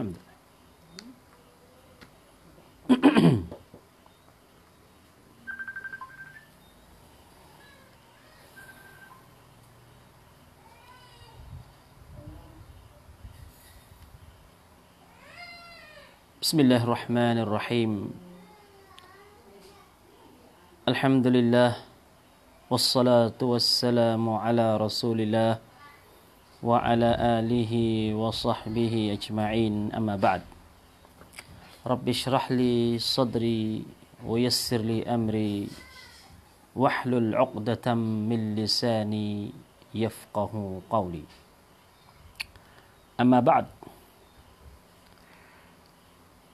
الحمد لله بسم الله الرحمن الرحيم الحمد لله والصلاة والسلام على رسول الله وعلى آله وصحبه أجمعين أما بعد رب اشرح لي صدري ويسر لي أمري واحلل عقدة من لساني يفقه قولي أما بعد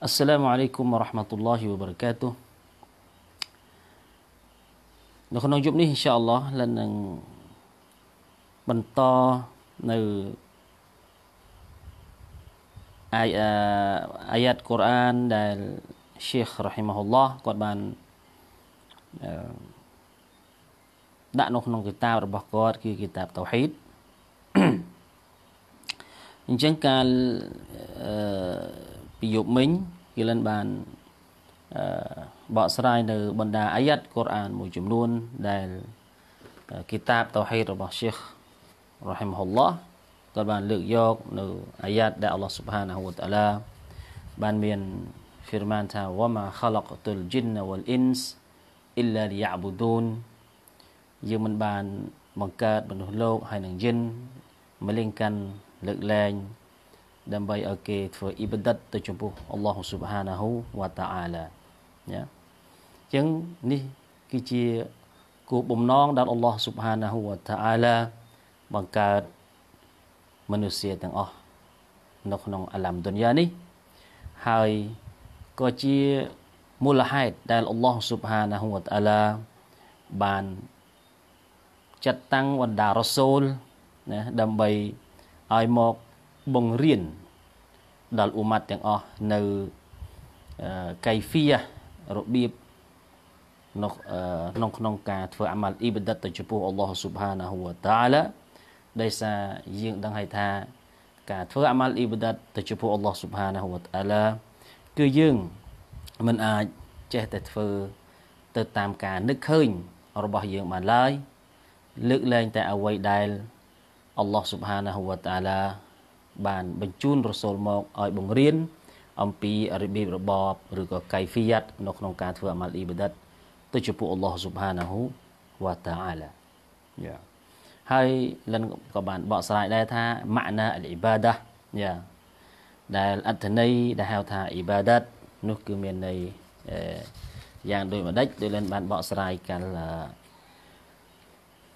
السلام عليكم ورحمة الله وبركاته نحن نجوب إن شاء الله لأن បន្តនៅអាយអាយ៉ាត់កូរ៉ាន ដែល Sheikh Rahimahullah គាត់បានដាក់នៅក្នុងគីតាបរបស់គាត់គឺគីតាបតោហ៊ីតអញ្ចឹងកាលពីយប់មិញគីលិនបានបកស្រាយនៅបណ្ដាអាយ៉ាត់កូរ៉ាន មួយចំនួនដែលគីតាបតោហ៊ីតរបស់ Sheikh រ៉ាហ៊ីមហ៊ុលឡោះគាត់បានលើកយកនៅអាយ៉ាតដែលអល់ឡោះស៊ុបហានាហ៊ូវតាឡាបានមាន firman ថា wama khalaqtul jinna wal ins illa liya'budun យើងមិនបានបង្កើតមនុស្សលោកហើយនឹងយិនមកលេងកាន់លើកលែង ដើម្បីឲ្យគេ ធ្វើអ៊ីបដាតទៅចំពោះអល់ឡោះស៊ុបហានាហ៊ូវតាឡាណាចឹងនេះគឺជាគោលបំណងដែលអល់ឡោះស៊ុបហានាហ៊ូវតាឡាបង្កើតមនុស្សទាំងអស់នៅក្នុងអាឡាំឌុនយ៉ានេះ ហើយក៏ជាមូលហេតុដែលអល់ឡោះស៊ុបហានាហ៊ូវតាឡាបានចាត់តាំងបណ្ដារ៉ូសូលណាដើម្បីឲ្យមកបង្រៀនដល់អ៊ុម៉ាត់ទាំងអស់នៅកៃហ្វីយ៉ារបៀបនៅក្នុងក្នុងការធ្វើអាម៉ាល់អ៊ីបាដតទៅចំពោះអល់ឡោះស៊ុបហានាហ៊ូវតាឡាដោយសារយើងដឹងហើយថាការធ្វើអាម៉ាល់អ៊ីបាដាតទៅចំពោះអល់ឡោះស៊ុបហានាហ៊ូវតាឡាគឺយើងមិនអាចចេះតែធ្វើ ទៅតាមការនឹកឃើញរបស់យើងបានឡើយលើកលែងតែអ្វីដែលអល់ឡោះស៊ុបហានាហ៊ូវតាឡាបានបញ្ជូនរសូលមកឲ្យបង្រៀន អំពីរបៀបរបបឬក៏កាយហ្វីយ៉ាត់នៅក្នុងការធ្វើអាម៉ាល់អ៊ីបាដាតទៅចំពោះអល់ឡោះស៊ុបហានាហ៊ូវតាឡា Yeah ហើយលិនក៏បានបកស្រាយដែរថាម៉ាក់ណាអ៊ីបាដាយ៉ាដែលអត្ថន័យដែលហៅថាអ៊ីបាដាតនោះគឺមានន័យយ៉ាងដូចម្ដេចដូចលិនបានបកស្រាយកាល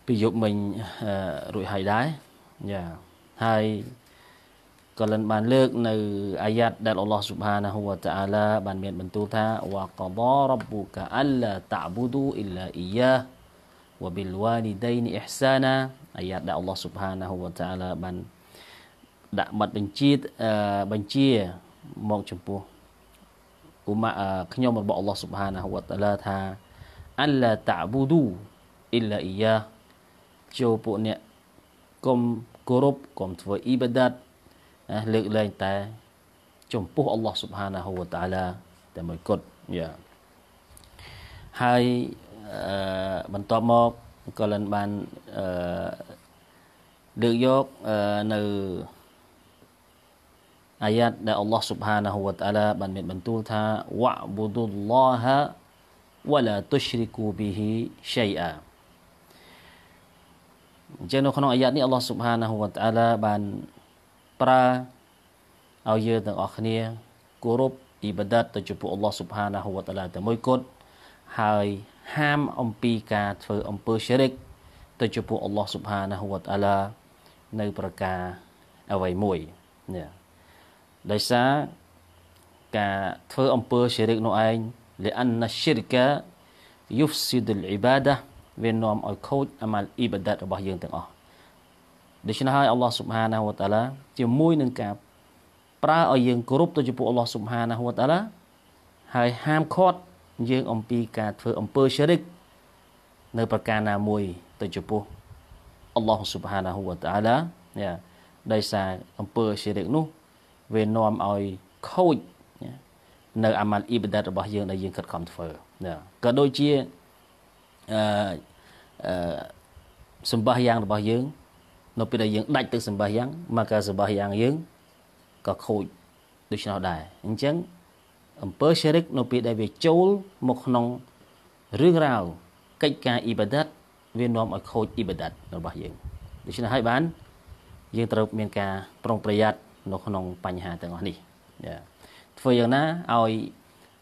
ពីយប់មិញរួចហើយដែរយ៉ាហើយក៏លិនបានលើក នៅអាយ៉ាត់ដែលអល់ឡោះស៊ុបហានាហ៊ូវតាអាឡាបានមានបន្ទូលថាវ៉ាកដរ៉ប៊ូកាអល់ឡាតាប៊ូឌូអ៊ីឡាអ៊ីយ៉ាវបិលវ៉ាលីដៃនអ៊ីហ្សាណាអាយ៉ាតដែលអល់ឡោះស៊ុបហានាហ៊ូវតាអាឡាបានដាក់ប័ណ្ណបញ្ជាបញ្ជាមកចំពោះអ៊ុម៉ាខ្ញុំរបស់អល់ឡោះស៊ុបហានាហ៊ូវតាអាឡាថាអល់ឡាតាប៊ូឌូអ៊ីឡាអ៊ីយ៉ាចូលពួកអ្នកកុំគោរពកុំធ្វើអ៊ីបាដាតលើកលែងតែ ចំពោះអល់ឡោះស៊ុបហានាហ៊ូវតាអាឡាតែមួយគត់យ៉ាហើយបន្ទាប់មកកលិនបានអឺលើកយកនៅអាយ៉ាត់ដែលអល់ឡោះស៊ុបហានាហ៊ូវតាឡាបានមានបន្ទូលថាវ៉ាប៊ូឌុលឡោះវ៉ាឡាទុស្រីគូប៊ីហ៊ីឆៃអាអញ្ចឹងនៅក្នុងអាយ៉ាត់នេះអល់ឡោះស៊ុបហានាហ៊ូវតាឡាបានប្រើឲ្យយើងទាំងអស់គ្នាគោរពអ៊ីបាដាតទៅចំពោះអល់ឡោះស៊ុបហានាហ៊ូវតាឡាតែមួយគត់ហើយហាមអំពីការធ្វើអំពើជ្រិកទៅចំពោះអល់ឡោះស៊ុបហានាហ៊ូវតាឡានៅប្រការអ្វីមួយនេះដោយសារការធ្វើអំពើជ្រិកនោះឯងលិអានណាស៊ីរកាយុហ្វស៊ីដលអ៊ីបាដាវានាំឲ្យខូចអាម៉ាល់អ៊ីបាដាតរបស់យើងទាំងអស់ដូច្នេះហើយអល់ឡោះស៊ុបហានាហ៊ូវតាឡាជាមួយនឹងការប្រើឲ្យយើងគោរពទៅចំពោះអល់ឡោះស៊ុបហានាហ៊ូវតាឡាហើយហាមឃាត់យើងអំពីការធ្វើអំពើជ្រិកនៅ ប្រការណាមួយទៅចំពោះ អល់ឡោះស៊ុបហានាហ៊ូវតាអាឡាយ៉ាដោយសារអំពើជ្រិកនោះ វានាំឲ្យខូចនៅអាម៉ាល់អ៊ីបដាតរបស់យើងដែលយើងខិតខំធ្វើណាក៏ដូចជាអឺអឺសម្បះយ៉ាងរបស់យើង នៅពេលដែលយើងដាច់ទឹកសម្បះយ៉ាងមកការសម្បះយ៉ាងយើងក៏ខូចដូច្នោះដែរអញ្ចឹងអំពើសេរិកនៅពេលដែលវាចូលមកក្នុងរឿងរ៉ាវកិច្ចការអ៊ីបាដាតវានាំឲ្យខូចអ៊ីបាដាតរបស់យើងដូច្នេះហើយបានយើងត្រូវ មានការប្រុងប្រយ័ត្ននៅក្នុងបញ្ហាទាំងអស់នេះ ធ្វើយ៉ាងណាឲ្យ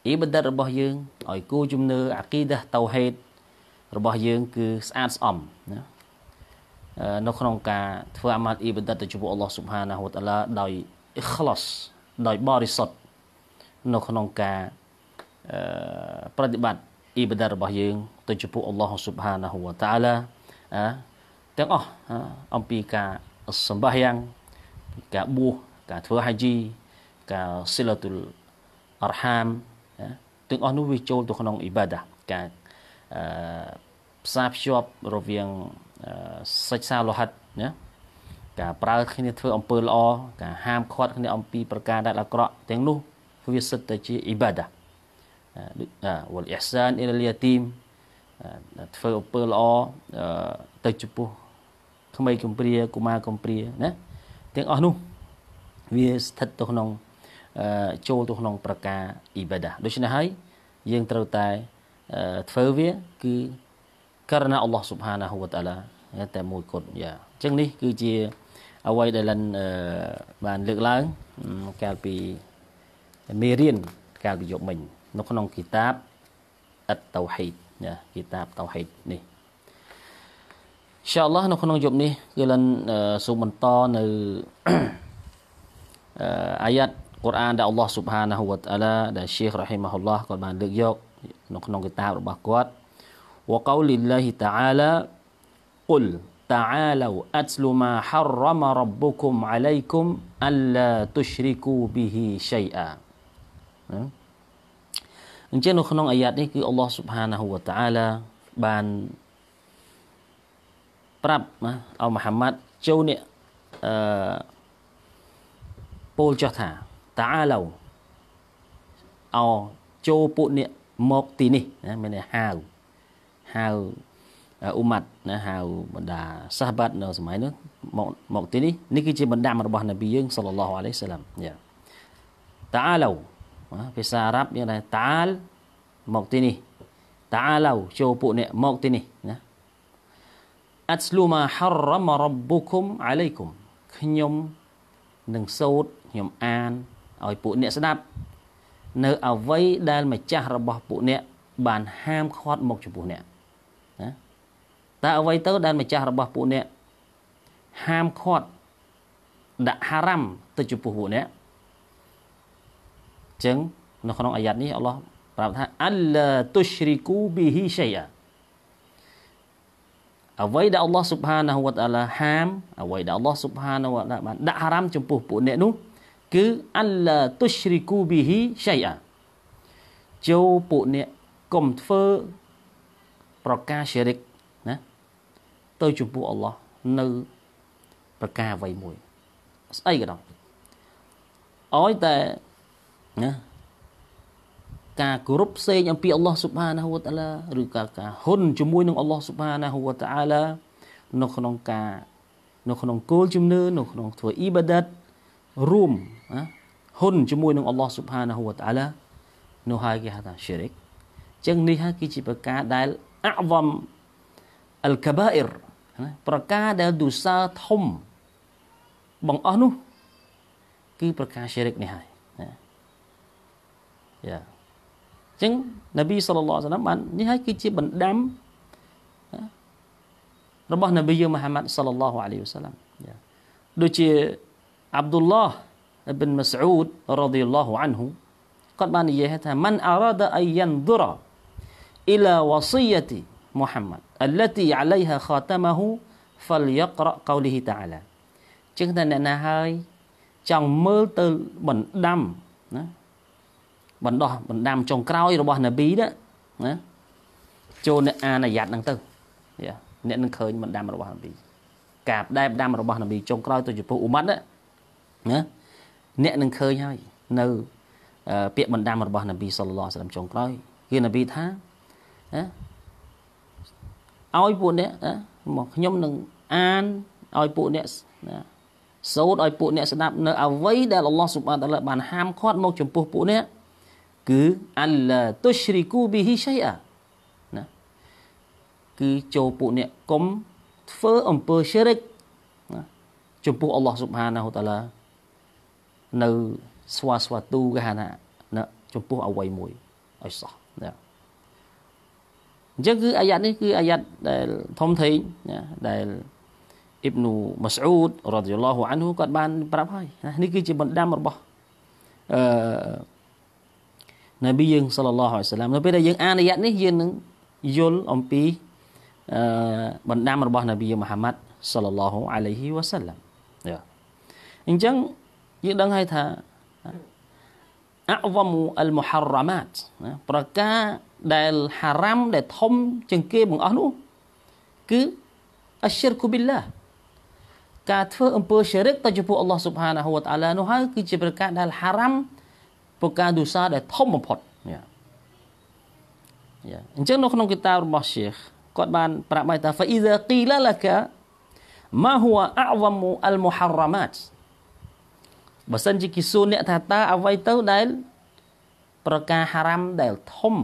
អ៊ីបាដាតរបស់យើងឲ្យគូជំនឿអាគីដាតោហេត របស់យើងគឺស្អាតស្អំណានៅក្នុងការធ្វើអាម៉ាត់អ៊ីបាដាតទៅចំពោះអល់ឡោះស៊ុបហានាហ៊ូវតាឡាដោយអ៊ីខ្លាសដោយបរិសុទ្ធនៅក្នុងការប្រតិបត្តិអ៊ីបាដារបស់យើងទៅចំពោះអល់ឡោះស៊ុបហានាហ៊ូវតាអាឡាទាំងអស់អំពីការសម្បាយ៉ាងការបួសការធ្វើហាជីការសិលាទុលអរហាមទាំងអស់នោះវាចូលទៅក្នុងអ៊ីបាដាការផ្សារភ្ជាប់រវាងសិក្សាលោហិតណាការប្រើគ្នាធ្វើអំពើល្អការហាមឃាត់គ្នាអំពីប្រការដែលអាក្រក់ទាំងនោះវាសិតតែជាអ៊ីបាដាវលអ៊ីហ្សានអ៊ីលយ៉ាទីមធ្វើអំពើល្អទៅចំពោះក្មេងកំព្រាកុមារកំព្រាណា ទាំងអស់នោះវាស្ថិតទៅក្នុងចូលទៅក្នុង ប្រការអ៊ីបាដា ដូច្នេះហើយយើងត្រូវតែធ្វើវាគឺករណីអល់ឡោះស៊ុបហានាហ៊ូវតាឡាតែមួយគត់យ៉ាអញ្ចឹងនេះគឺជាអ្វីដែលលិនបានលើកឡើងកាលពីមេរៀនកាលពីយប់មិញនៅក្នុងគីតាបអតតោហីតណាគីតាបតោហីតនេះអ៊ីនសាអល់ឡោះនៅក្នុងយប់នេះគឺលិនសូមបន្តនៅអាយ៉ាត់កូរ៉ានដែលអល់ឡោះស៊ុបហានាហ៊ូវតាឡាដែល Sheikh Rahimahullah គាត់បានលើកយកនៅក្នុងគីតាបរបស់គាត់ وقول الله تعالى قل تعالوا أتل ما حرم ربكم عليكم ألا تشركوا به شيئا ណាអញ្ចឹងនៅក្នុងអាយ៉ាតនេះគឺអល់ឡោះស៊ុបហានាហ៊ូវតាអាឡាបានប្រាប់ណាអល់មហាម៉ាត់ចូលនេះអឺពោលចោះថា តាអាឡូអោចូលពួកនេះមកទីនេះណាមានហៅហៅអ៊ុម៉ាត់ណាហៅ បណ្ដាសាហាបាត់នៅ សម័យនោះមកមកទីនេះនេះគឺជាបណ្ដាំរបស់នប៊ីយើងសល្លឡោះអាឡៃសាឡាមយ៉ាតាអាឡូភាសាអារ៉ាប់យើងថាតាលមកទីនេះ តាឡៅចូលពួកអ្នកមកទីនេះណាអត្ស្លូម៉ាហរមរប៊ូគុំអាឡៃគុំខ្ញុំនឹងសូត្រខ្ញុំអានឲ្យពួកអ្នកស្ដាប់នៅអវ័យដែលម្ចាស់របស់ពួកអ្នកបានហាមឃាត់មកចំពោះអ្នកណាតើអ្វីទៅដែលម្ចាស់របស់ពួកអ្នកហាមឃាត់ដាក់ហារ៉ាំទៅចំពោះពួកអ្នកចឹងនៅក្នុងអាយ៉ាត់នេះអល់ឡោះប្រាប់ថាអัลឡាតុស្រីគូប៊ីហ៊ីឆៃអាអ្វីដែលអល់ឡោះស៊ុបហានហូវតាឡាហាមអ្វីដែលអល់ឡោះស៊ុបហានហូវតាឡាបានដាក់ហារ៉ាមចំពោះពួកអ្នកនោះ គឺអัลឡាតុស្រីគូប៊ីហ៊ីឆៃអាចូលពួកអ្នកកុំធ្វើប្រការឈិរិកណាទៅចំពោះអល់ឡោះនៅប្រការអ្វីមួយស្អីក៏ដោយឲ្យតែណាការគោរពផ្សេងអំពីអល់ឡោះស៊ុបហានាហ៊ូវតាឡាឬក៏ការហ៊ុនជាមួយនឹងអល់ឡោះស៊ុបហានាហ៊ូវតាឡានៅក្នុងការនៅក្នុងគោលជំនឿនៅក្នុងធ្វើអ៊ីបាដាតរួមណាហ៊ុនជាមួយនឹងអល់ឡោះស៊ុបហានាហ៊ូវតាឡានោះហើយគេហៅថា syirik ចឹងនេះហើយគឺជាប្រការដែលអវមអលកាបាអ៊ីរណាប្រការដែលឌូសាធំ បងអស់នោះគឺប្រការ syirik នេះហើយយ៉ាអញ្ចឹងនប៊ីសល្លឡោះសាឡាមបាននេះហើយគឺជាបណ្ដាំរបស់នប៊ីយើងមហាម៉ាត់សល្លឡោះអាឡៃហ៊ីវសាឡាមយ៉ាដូចជាអាប់ឌុលឡោះអ៊ីប៊ិនម៉ាស្អ៊ូដរ៉ាឌីឡោះអានហ៊ូគាត់បាននិយាយថាមិនអារ៉ាដាអាយ៉ាន់ឌុរ៉ា إلى وصية محمد التي عليها خاتمه فليقرأ قوله تعالى ចឹងតែអ្នកណាហើយចង់មើលទៅបណ្ដាំណាបណ្ដោះបណ្ដាំចុងក្រោយរបស់នប៊ីណាណាចូលអ្នកអានអាយ៉ាត់ហ្នឹងទៅអ្នកនឹងឃើញបណ្ដាំរបស់នប៊ីការផ្ដែផ្ដាំរបស់នប៊ីចុងក្រោយទៅចំពោះអ៊ុម៉ាត់ណាណាអ្នកនឹងឃើញហើយនៅពាក្យបណ្ដាំរបស់នប៊ីសុលឡោះសឡាំចុងក្រោយគឺនប៊ីថាណាឲ្យពួកអ្នកណាមកខ្ញុំនឹងអានឲ្យពួកអ្នកណាសូត្រឲ្យពួកអ្នកស្ដាប់នៅអ្វីដែលអល់ឡោះស៊ុបអានតាឡាបានហាមឃាត់មកចំពោះពួកអ្នកគឺអល់ឡាទុស្រីគូប៊ីហ៊ីសៃអាណាគឺចូលពួកអ្នកកុំធ្វើអំពើឈិរិកណាចំពោះអល់ឡោះស៊ុបហានាហូតាឡានៅស្វាស្វាទូគេហៅណាណាចំពោះអវ័យមួយឲ្យសោះណាអញ្ចឹងគឺអាយ៉ាត់នេះគឺអាយ៉ាត់ដែលធំធេងណាដែលអ៊ីបនូម៉ាស្អ៊ូដរ៉ាឌីយ៉ាឡោះអានហ៊ូគាត់បាន ប្រាប់ហើយនេះគឺជាបណ្ដាំរបស់អឺនប៊ីយើងសល្លឡោះអាឡៃសាឡាមនៅពេលដែលយើងអានអាយ៉ាត់នេះយើងនឹងយល់អំពីអឺបណ្ដាំរបស់នប៊ីយើងមហាម៉ាត់សល្លឡោះអាឡៃហ៊ីវ៉ាសាឡាមអញ្ចឹងយើងដឹងហើយថាអវមអលមហារ៉ាម៉ាតប្រការដែលហារ៉ាមដែលធំជាងគេបង្អស់នោះគឺអស្យរគូប៊ីឡាការធ្វើអំពើ syirik ទៅចំពោះអល់ឡោះស៊ុបហានាហ៊ូវតាឡានោះហើយគឺជាប្រការដែលហារ៉ាមពួកការឌូសាដែលធំបំផុតយ៉ាអញ្ចឹងនៅក្នុងគីតាបរបស់ Sheikh គាត់បានប្រាប់ឲ្យថា fa iza qila laka ma huwa a'zamu al muharramat បើសិនជាគិសួរអ្នកថាតើអ្វីទៅដែល ប្រការហារ៉ាំដែលធំ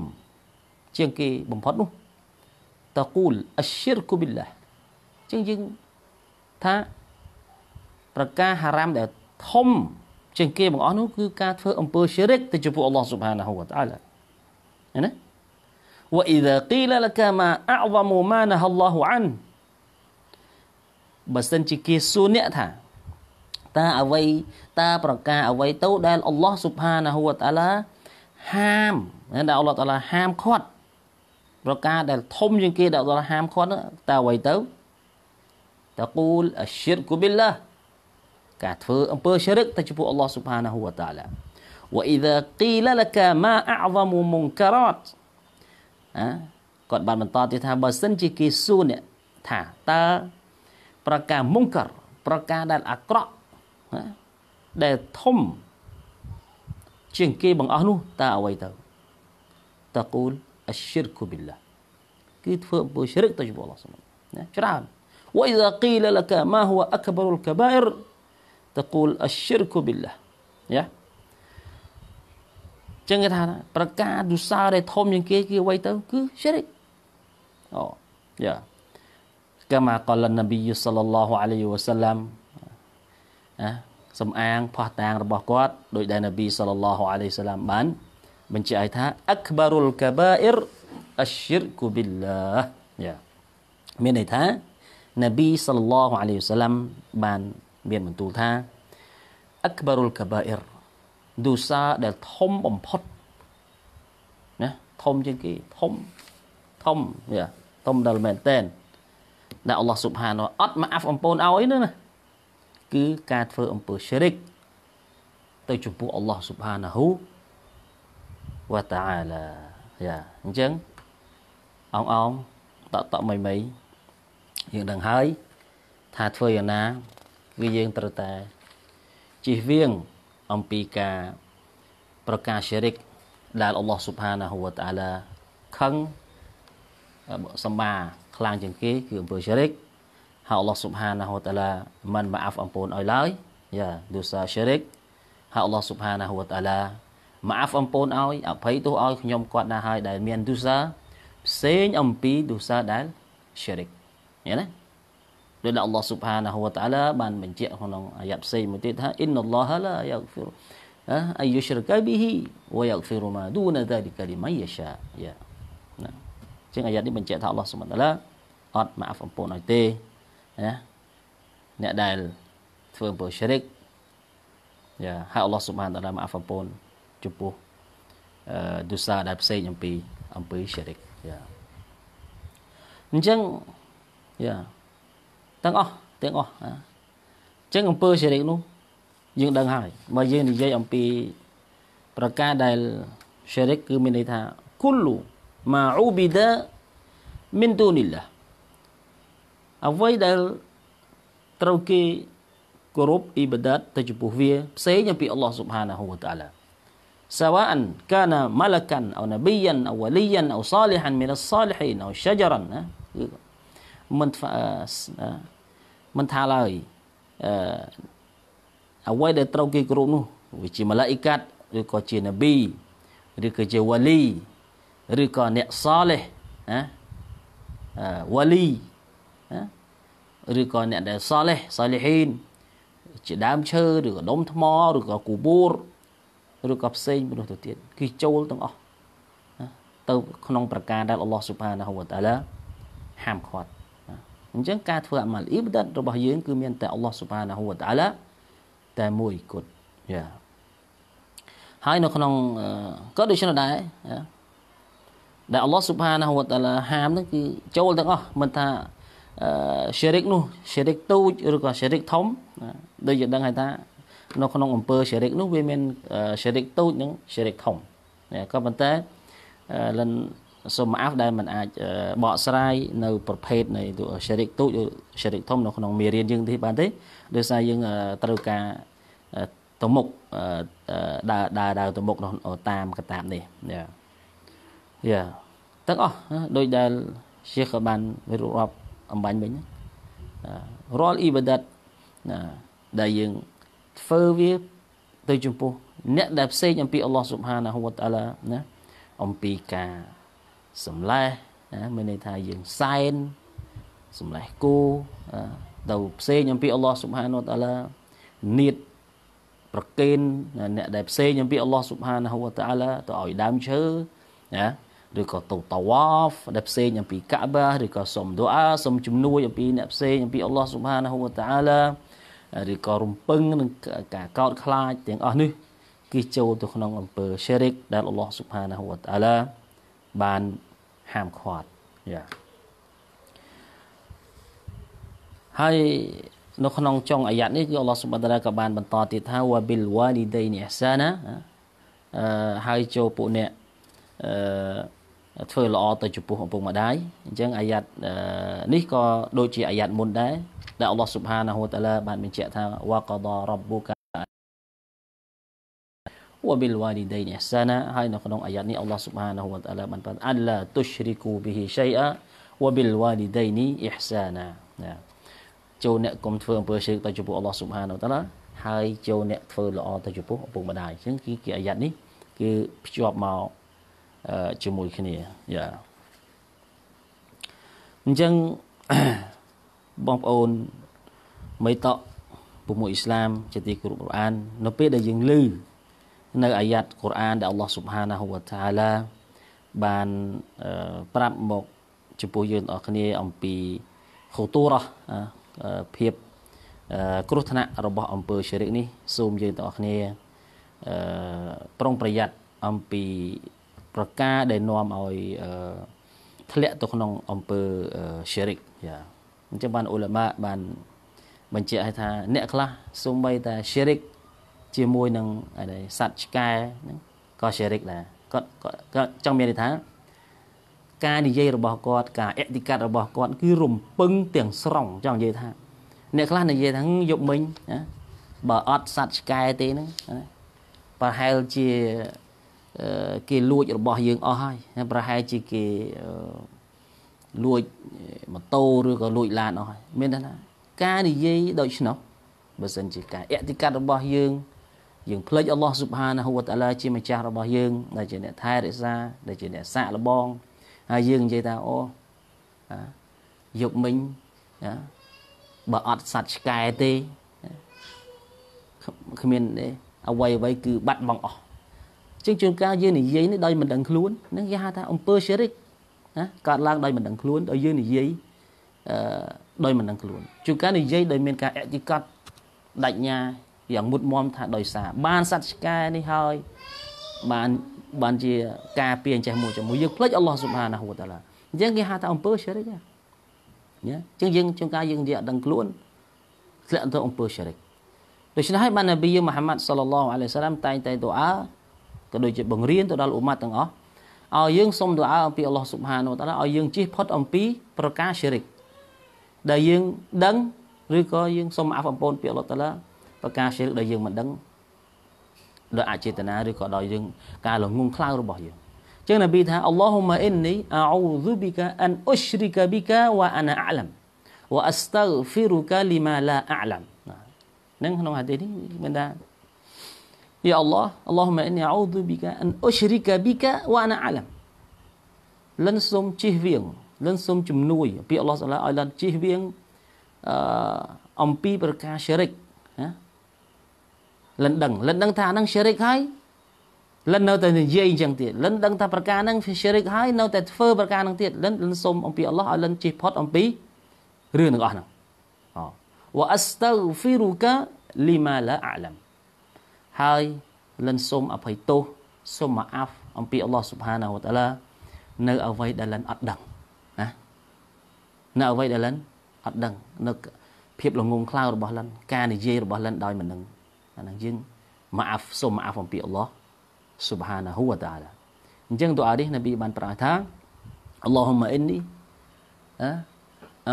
ជាងគេបំផុតនោះតកូលអស្យិរគុបិលឡាជាងយើងថាប្រការហារ៉ាំដែលធំជាងគេបងអស់នោះគឺការធ្វើអំពើឈិរិកទៅចំពោះអល់ឡោះស៊ុបហានាហ៊ូវតាអាឡាណា وإذا قيل لك ما أعظم ما نهى الله عنه បើសិនជាគេសួរអ្នកថាតើអ្វីតើប្រការអ្វីទៅដែលអល់ឡោះស៊ុបហានាហ៊ូវតាអាឡាហាមដែលអល់ឡោះតាអាឡាហាមខាត់ប្រការដែលធំជាងគេដែលអល់ឡោះហាមខាត់តើអ្វីទៅតកូលអស្យិរគុបិលឡាការធ្វើអំពើជ្រឹកទៅចំពោះអល់ឡោះស៊ុបហានាហ៊ូវតាឡា وإذا قيل لك ما أعظم منكرات គាត់បានបន្តទៀតថាបើសិនជាគេសួរអ្នកថាតើប្រការមុងការប្រការដែលអាក្រក់ដែលធំជាងគេបង្អស់នោះតើអ្វីទៅតកូលអស្យិរគូប៊ីឡាគឺធ្វើអំពើជ្រឹកទៅជាមួយអល់ឡោះសុបណាច្រើន وإذا قيل لك ما هو أكبر الكبائر taqul asyirku billah យ៉ាចឹងគេថា ប្រការទុសាដែលធំជាងគេគឺអ្វីទៅគឺ syirik អូយ៉ា كما قال النبي صلى الله عليه وسلم ណាសំអាងផោះតាងរបស់គាត់ដោយដែល Nabi sallallahu alaihi wasallam បានបញ្ជាក់ឲ្យថា akbarul kabair asyirku billah យ៉ាមានន័យថា Nabi sallallahu alaihi wasallam បានមានបន្ទូលថា អក្បារុលកាបាអ៊ីរឌូសាដែលធំបំផុតណាធំជាងគេធំធំយ៉ាធំដល់មែនតែនដែលអល់ឡោះស៊ុបហានអត់មកអាប់អំពូនឲ្យណាគឺការធ្វើអំពើស្រិកទៅចំពោះអល់ឡោះស៊ុបហានហូវតាអាឡាយ៉ាអញ្ចឹងអងអងតតមីមីយើងដឹងហើយថាធ្វើយ៉ាងណាគឺយើងត្រូវតែជៀសវាងអំពីការ ប្រកាសឈិរិកដែលអល់ឡោះស៊ុបហានាហ៊ូវតាឡាខឹងសម្បាខ្លាំងជាងគេ គឺអំពើឈិរិកហើយអល់ឡោះស៊ុបហានាហ៊ូវតាឡាមិនម៉ាអាហ្វអំពូនឲ្យឡើយយ៉ាឌូសាឈិរិកហើយអល់ឡោះស៊ុបហានាហ៊ូវតាឡាម៉ាអាហ្វអំពូនឲ្យអភ័យទោសឲ្យខ្ញុំគាត់ណាហើយដែលមានឌូសាផ្សេងអំពីឌូសាដែលឈិរិកយល់ទេដោយដែល Allah Subhanahu Wa Ta'ala បានបញ្ជាក់ក្នុងអាយ៉ាត់ផ្សេងមួយទៀតថា Inna Allah la yaghfiru ណាអាយុស្រកាប៊ីហ៊ីវយ៉ាហ្វីរូម៉ាឌូណាដាលីកាលីម៉ៃយ៉ាសាយ៉ាណាជាងអាយ៉ាត់នេះបញ្ជាក់ថាអល់ឡោះសុបហានតាឡាអត់ម៉ាហ្វអំពើឲ្យទេណាអ្នកដែលធ្វើអំពើជ្រិកយ៉ាហើយអល់ឡោះសុបហានតាឡាម៉ាហ្វអំពើចំពោះអឺឌូសាដែលផ្សេងអំពីអំពើជ្រិកយ៉ាអញ្ចឹងយ៉ាទាំងអស់ទាំងអស់អញ្ចឹងអំពើសិរិកនោះ យើងដឹងហើយបើយើងនិយាយអំពីប្រការដែលសិរិកគឺមានន័យថាគុលម៉ាអ៊ូប៊ីដាមិនទូនីឡាអ្វីដែលត្រូវគេគោរពអ៊ីបាដាតទៅចំពោះវាផ្សេងពីអល់ឡោះស៊ុបហានាហ៊ូវតាឡា سواء كان ملكا او نبيا او وليا او صالحا من الصالحين او شجرا من មិនថាឡើយអឺអ្វីដែលត្រូវគេគោរពនោះវាជាម៉ាឡាអ៊ីកាត់ឬក៏ជានប៊ីឬក៏ជាវ៉ាលីឬក៏អ្នកសាលេះណាវ៉ាលីណាឬក៏អ្នកដែលសាលេះសាលេហ៊ីនជាដើមឈើឬក៏ដុំថ្មឬក៏គូបួរឬក៏ផ្សេងមនុស្សទៅទៀតគឺចូលទាំងអស់ទៅ ក្នុងប្រការដែលអល់ឡោះស៊ុបហានាហូវតាឡាហាមឃាត់អញ្ចឹងការធ្វើអាម៉ាល់អ៊ីបដាតរបស់យើងគឺមានតែអល់ឡោះស៊ុបហានាហ៊ូវតាឡាតែមួយគត់យ៉ាហើយនៅក្នុងក៏ដូច្នោះដែរដែលអល់ឡោះស៊ុបហានាហ៊ូវតាឡាហាមនឹងគឺចូលទាំងអស់មិនថាឈិរិកនោះឈិរិកតូចឬក៏ឈិរិកធំដូចយើងដឹងហើយថានៅក្នុងអំពើឈិរិកនោះវាមានឈិរិកតូចនិងឈិរិកធំក៏ប៉ុន្តែលិនសូមអាប់ដែលมันអាចបកស្រាយនៅ ប្រភេទនៃ sharing ទូចឬ sharing ធំនៅក្នុងមេរៀនយើងនេះបានទេដោយសារយើងត្រូវការទៅមុខដើរដើរដើរទៅមុខតាមកតាបនេះយ៉ាយ៉ាទាំងអស់ដោយដែលជាក៏បានរាប់អំបញ្ញវិញរាល់អ៊ីបាដាតដែលយើងធ្វើវាទៅចំពោះអ្នកដែលផ្សេងអំពីអល់ឡោះស៊ុបហានាហ៊ូវតាឡាណាអំពីការសម្លេះណាមានន័យថាយើងសែនសម្លេះគូទៅផ្សេងអំពីអល់ឡោះស៊ុបហានូតាឡានៀតប្រកេនអ្នកដែលផ្សេងអំពីអល់ឡោះស៊ុបហានូតាឡាទៅឲ្យដើមឈើណាឬក៏ទៅតាវ៉ាហ្វដែលផ្សេងអំពីកាបាឬក៏សុំដូអាសុំជំនួយអំពីអ្នកផ្សេងអំពីអល់ឡោះស៊ុបហានូតាឡាឬក៏រំពឹងនឹងការកោតខ្លាចទាំងអស់នេះគឺចូលទៅក្នុង អំពើ syirik ដែលអល់ឡោះស៊ុបហានូតាឡាបានហាមឃាត់យ៉ាហើយនៅក្នុងចុងអាយ៉ាត់នេះគឺអល់ឡោះសុបតារាក៏បាន បន្តទៀតថាវ៉ាប៊ីលវ៉ាលីដៃនីអ៊ីសាណាអឺហើយចូលពួកអ្នកអឺធ្វើល្អទៅចំពោះឪពុកម្ដាយអញ្ចឹងអាយ៉ាត់នេះក៏ដូចជា អាយ៉ាត់មុនដែរដែលអល់ឡោះសុបហានាហូតាឡាបានបញ្ជាក់ថាវ៉ាកដរ៉ប៊ូកាវបិលវ៉ាឌីដៃនេះសាណាហើយនៅក្នុងអាយ៉ាត់នេះអល់ឡោះស៊ុបហានហូវតាឡាបានប្រាប់អាឡាទុស្រីគូប៊ីហ៊ីឆៃអាវបិលវ៉ាឌីដៃនេះអ៊ីហ្សាណាណាចូលអ្នកកុំធ្វើអំពើឈឺទៅចំពោះអល់ឡោះស៊ុបហានហូវតាឡាហើយចូលអ្នកធ្វើល្អទៅចំពោះឪពុកម្ដាយអញ្ចឹងគឺគេអាយ៉ាត់នេះគឺភ្ជាប់មកជាមួយគ្នាយ៉ាអញ្ចឹងបងប្អូនមេតពុំអ៊ីស្លាមជាទីគោរពរបស់អាន នៅពេលដែលយើងឮនៅអាយ៉ាត់កូរ៉ានដែលអល់ឡោះស៊ុបហានាហ៊ូវតាឡាបានប្រាប់មកចំពោះយើងទាំងអស់គ្នាអំពីខូតូរ៉ាភាពគ្រោះថ្នាក់របស់អង្គើសេរីកនេះសូមយើងទាំងអស់គ្នាប្រុងប្រយ័ត្នអំពី ប្រការដែលនាំឲ្យធ្លាក់ទៅក្នុងអង្គើសេរីកយ៉ាអញ្ចឹងបានអ៊ុលម៉ាបានបញ្ជាក់ឲ្យថាអ្នក ខ្លះសូម្បីតែសេរីកជាមួយនឹងសត្វឆ្កែហ្នឹងក៏ sharik ដែរគាត់គាត់ចង់មានន័យថា ការនិយាយរបស់គាត់ការអតិកាត់របស់គាត់គឺរំពឹងទាំងស្រុងចង់និយាយថាអ្នកខ្លះនិយាយថាយប់មិញណាបើអត់សត្វឆ្កែទេហ្នឹងប្រហែលជាគេលួចរបស់យើងអស់ហើយប្រហែលជាគេលួចម៉ូតូឬក៏លួចឡានអស់ហើយមានទេណាការនិយាយដូច្នោះបើសិនជាការអតិកាត់របស់យើងយើងភ្លេចអល់ឡោះស៊ុបហានាហ៊ូវតាឡាជាម្ចាស់របស់យើងដែលជាអ្នកថែរក្សាដែលជាអ្នកសាកល្បងហើយយើងនិយាយថាអូយកមិញបើអត់សัตว์ឆ្កែទេគ្មានទេអ្វីអ្វីគឺបាត់បង់អស់ជាងជួនកាលយើងនិយាយនេះដោយមិនដឹងខ្លួននឹងគេហៅថាអំពើឈិរិកណាកើតឡើងដោយមិនដឹងខ្លួនដោយយើងនិយាយអឺដោយមិនដឹងខ្លួនជួនកាលនិយាយដោយមាន ការអតិកតដាច់ញាយ៉ាងមុតមមថាដោយសារបានសត្វឆ្កែនេះហើយបានបានជាការពៀអញ្ចេះមួយជាមួយយើងភ្លេចអល់ឡោះស៊ុបហានាហ៊ូវតាឡាអញ្ចឹងគេហៅថាអំពើឈិរិកណាជាងយើងជួនកាលយើងនិយាយអត់ដឹងខ្លួនធ្លាក់ទៅអំពើឈិរិកដូច្នេះហើយបាននប៊ីយើងមូហាម៉ាត់សល្លឡោះអាឡៃសាឡាមតែងតែទូអាក៏ដូចជាបង្រៀនទៅដល់អ៊ុម៉ាត់ទាំងអស់ឲ្យយើងសុំទូអាអំពីអល់ឡោះស៊ុបហានាហ៊ូវតាឡាឲ្យយើងជៀសផុតអំពីប្រការឈិរិកដែលយើងដឹងឬក៏យើងសុំអាហ្វអំពូនពីអល់ឡោះតាឡាបើការជ្រឹកដែលយើងមិនដឹងដោយអចេតនាឬក៏ដោយយើងការល្ងងខ្លៅរបស់យើងចឹងនប៊ីថាអល់ឡោហ៊ុមអ៊ីននីអោឌូប៊ីកាអានអ៊ុស្រីកាប៊ីកាវ៉ាអាណាអាឡាំវ៉ាអស្តាហ្វីរូកាលីម៉ាឡាអាឡាំនឹងក្នុងហាឌីសនេះមានថាយ៉ាអល់ឡោះអល់ឡោហ៊ុមអ៊ីននីអោឌូប៊ីកាអានអ៊ុស្រីកាប៊ីកាវ៉ាអាណាអាឡាំលិនសូមជិះវៀងលិនសូមជំនួយពីអល់ឡោះសុឡាឲ្យលិនជិះវៀងអឺអំពីប្រការឈរិកណាលិនដឹងលិនដឹងថាអានឹង syirik ហើយលិននៅតែនិយាយអញ្ចឹងទៀតលិនដឹងថាប្រការហ្នឹងវា syirik ហើយ នៅតែធ្វើប្រការហ្នឹងទៀតលិនលិនសូមអំពីអល់ឡោះឲ្យលិនជិះផុតអំពីរឿងទាំងអស់ហ្នឹងអូ wa astaghfiruka lima la a'lam ហើយលិនសូមអភ័យទោសសូមមកអាហ្វអំពីអល់ឡោះ سبحانه វតាឡានៅអ្វីដែលលិនអត់ដឹងណានៅអ្វីដែលលិនអត់ដឹង នៅភាពល្ងងខ្លៅរបស់លិនការនិយាយរបស់លិនដោយមិនដឹងអានឹងយើង maaf សូម maaf អំពី Allah Subhanahu wa ta'ala អញ្ចឹងទូអារីណាប៊ីបានប្រាថ្នា Allahumma inni ha,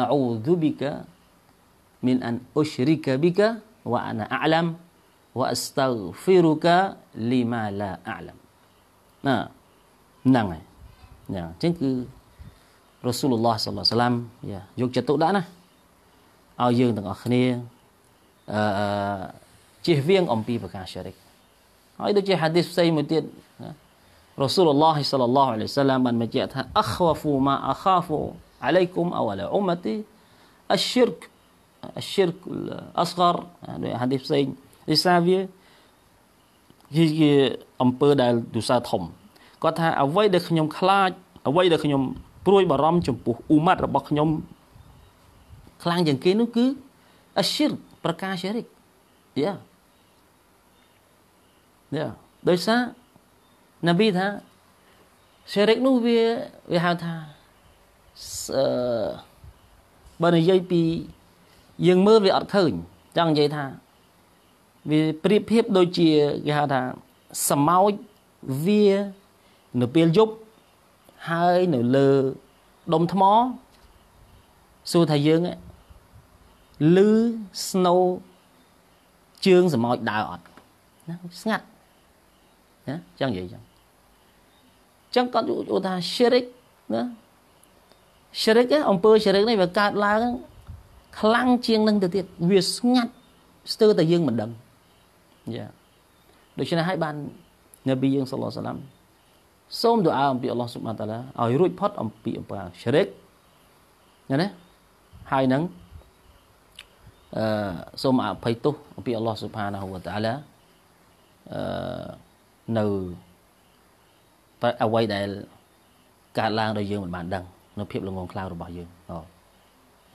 a'udhu bika min an ushrika bika wa ana a'lam wa astaghfiruka lima la a'lam Nah, nang. ណាងណាចឹងគឺ Rasulullah sallallahu alaihi wasallam ya, tengok យកចិត្តទុកដាក់ណាឲ្យយើងទាំងអស់គ្នាអឺ uh, uh, ជៀសវាងអំពីប្រការស្យរិកហើយដូចជាហាឌីសផ្សេងមួយទៀតណារ៉ូស៊ូលឡោះសល្លឡោះអាឡៃសាឡាមបានបញ្ជាក់ថាអខ្វហ្វូម៉ាអខាហ្វូអាឡៃគុំអូអាឡាអ៊ុមទីអស្យរិកអស្យរិកអស្ហ្ករដោយហាឌីសផ្សេងរិសាវាជាអំពើដែលទុសាធំគាត់ថាអ្វីដែលខ្ញុំខ្លាចអ្វីដែលខ្ញុំព្រួយបារម្ភចំពោះអ៊ូម៉ាត់របស់ខ្ញុំខ្លាំងជាងគេនោះគឺអស្យិរប្រការស្យិរិកយ៉ាដោយសារនប៊ីថាសេរិកនោះវាវាហៅថាអឺបើនិយាយពី យើងមើលវាអត់ឃើញចង់និយាយថាវាប្រៀបធៀបដូចជាគេហៅថាសមោចវានៅពេលយប់ហើយនៅលើដុំថ្មសួរថាយើងឮស្នូជើងសមោចដើរអត់ណាស្ងាត់ណាចឹងនិយាយចឹងចឹងគាត់យល់ថា shirik ណា shirik អំពើ shirik នេះវាកើតឡើង ខ្លាំងជាងនឹងទៅទៀតវាស្ងាត់ស្ទើរតែយើងមិនដឹងយ៉ាដូច្នេះហើយបាននប៊ីយើងសល្លោះសាឡាំសូមទូអាអំពីអល់ឡោះស៊ុបហានតាឡាឲ្យរួចផុតអំពីអំពើ shirik ណាហើយនឹងអឺសូមអភ័យទោសអំពីអល់ឡោះស៊ុបហានហូវតាឡាអឺនៅអ្វីដែលកើតឡើងដោយយើងមិនបាន ដឹង នៅភាពល្ងងខ្លៅរបស់យើងអូ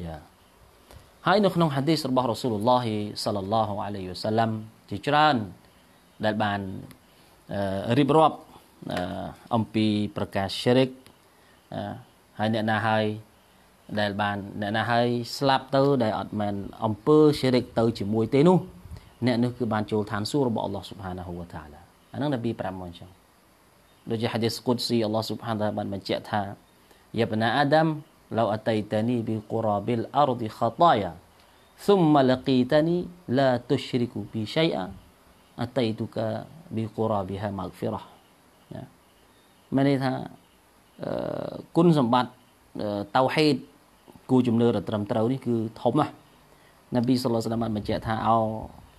យ៉ាហើយនៅក្នុងហាឌីសរបស់រ៉ាស៊ូលឡោះសាឡឡោះអាឡៃហ៊ីវសាឡាំជាច្រើនដែលបានរៀបរាប់អំពីប្រការឈិរិកហើយអ្នកណាហើយដែលបានអ្នកណាហើយស្លាប់ទៅ ដែលអត់មែនអំពើឈិរិកទៅជាមួយទេនោះអ្នកនោះគឺបានចូលឋានសួគ៌របស់អល់ឡោះស៊ុបហានាហ៊ូវតាឡាអានឹងនប៊ី5មកចឹងដូចជាហាឌីសកុតស៊ីអល់ឡោះស៊ុបហានតាបានបញ្ជាក់ថាយ៉ាបណាអាដាម لو أتيتني بقراب الأرض خطايا ثم لقيتني لا تشرك بي شيئا أتيتك بقرابها مغفرة មានន័យថាគុណសម្បត្តិតៅហេតគូជំនឿដ៏ត្រឹមត្រូវនេះគឺធំណាស់នប៊ីសល្លឡាហ៍បានបញ្ជាក់ថាឲ្យ